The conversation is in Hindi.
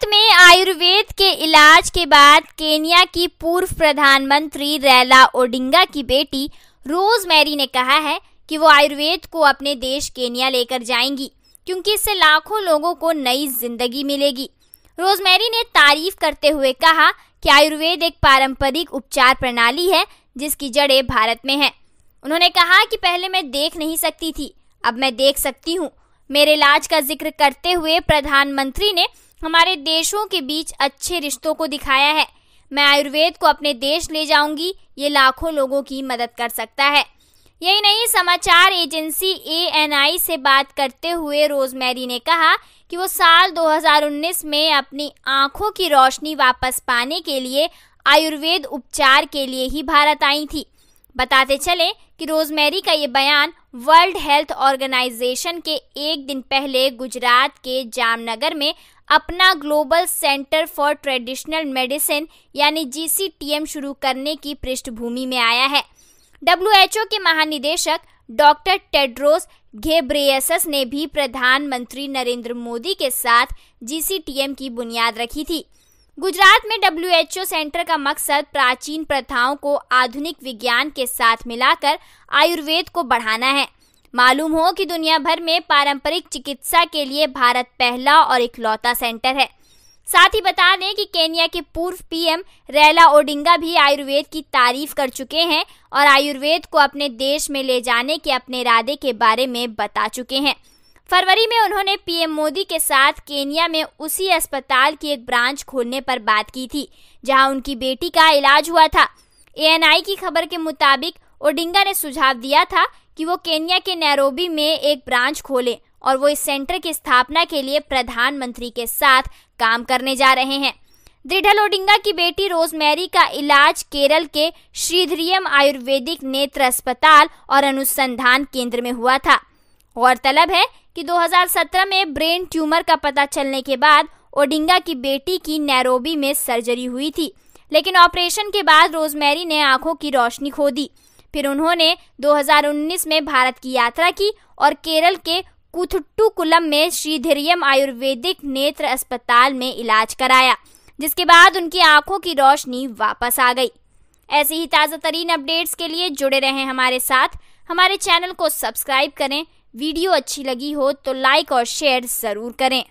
भारत में आयुर्वेद के इलाज के बाद केनिया की पूर्व प्रधानमंत्री रैला ओडिंगा की बेटी रोज मैरी ने कहा है कि वो आयुर्वेद को अपने देश केनिया लेकर जाएंगी क्योंकि इससे लाखों लोगों को नई जिंदगी मिलेगी रोजमेरी ने तारीफ करते हुए कहा कि आयुर्वेद एक पारंपरिक उपचार प्रणाली है जिसकी जड़ें भारत में हैं उन्होंने कहा कि पहले मैं देख नहीं सकती थी अब मैं देख सकती हूँ मेरे इलाज का जिक्र करते हुए प्रधानमंत्री ने हमारे देशों के बीच अच्छे रिश्तों को दिखाया है मैं आयुर्वेद को अपने देश ले जाऊंगी ये लाखों लोगों की मदद कर सकता है यही नहीं समाचार एजेंसी ए से बात करते हुए रोजमेरी ने कहा कि वो साल 2019 में अपनी आंखों की रोशनी वापस पाने के लिए आयुर्वेद उपचार के लिए ही भारत आई थी बताते चले कि रोजमेरी का ये बयान वर्ल्ड हेल्थ ऑर्गेनाइजेशन के एक दिन पहले गुजरात के जामनगर में अपना global centre for traditional medicine यानी जीसीटीएम शुरू करने की पृष्ठभूमि में आया है डब्ल्यूएचओ के महानिदेशक डॉक्टर टेड्रोस घेब्रेयसस ने भी प्रधानमंत्री नरेंद्र मोदी के साथ जीसीटीएम की बुनियाद रखी थी गुजरात में डब्ल्यू सेंटर का मकसद प्राचीन प्रथाओं को आधुनिक विज्ञान के साथ मिलाकर आयुर्वेद को बढ़ाना है मालूम हो कि दुनिया भर में पारंपरिक चिकित्सा के लिए भारत पहला और इकलौता सेंटर है साथ ही बता दें कि केनिया के पूर्व पीएम रैला ओडिंगा भी आयुर्वेद की तारीफ कर चुके हैं और आयुर्वेद को अपने देश में ले जाने के अपने इरादे के बारे में बता चुके हैं फरवरी में उन्होंने पीएम मोदी के साथ केनिया में उसी अस्पताल की एक ब्रांच खोलने पर बात की थी जहां उनकी बेटी का इलाज हुआ था एएनआई की खबर के मुताबिक ओडिंगा ने सुझाव दिया था कि वो केनिया के नैरोबी में एक ब्रांच खोले और वो इस सेंटर की स्थापना के लिए प्रधानमंत्री के साथ काम करने जा रहे हैं दृढ़ल ओडिंगा की बेटी रोजमेरी का इलाज केरल के श्रीधरियम आयुर्वेदिक नेत्र अस्पताल और अनुसंधान केंद्र में हुआ था गौरतलब है कि 2017 में ब्रेन ट्यूमर का पता चलने के बाद ओडिंगा की बेटी की नैरोबी में सर्जरी हुई थी लेकिन ऑपरेशन के बाद रोजमेरी ने आंखों की रोशनी खो दी फिर उन्होंने 2019 में भारत की यात्रा की और केरल के कुथट्टुकुलम में श्रीधरियम आयुर्वेदिक नेत्र अस्पताल में इलाज कराया जिसके बाद उनकी आंखों की रोशनी वापस आ गई ऐसी ही ताज़ा तरीन अपडेट्स के लिए जुड़े रहें हमारे साथ हमारे चैनल को सब्सक्राइब करें वीडियो अच्छी लगी हो तो लाइक और शेयर ज़रूर करें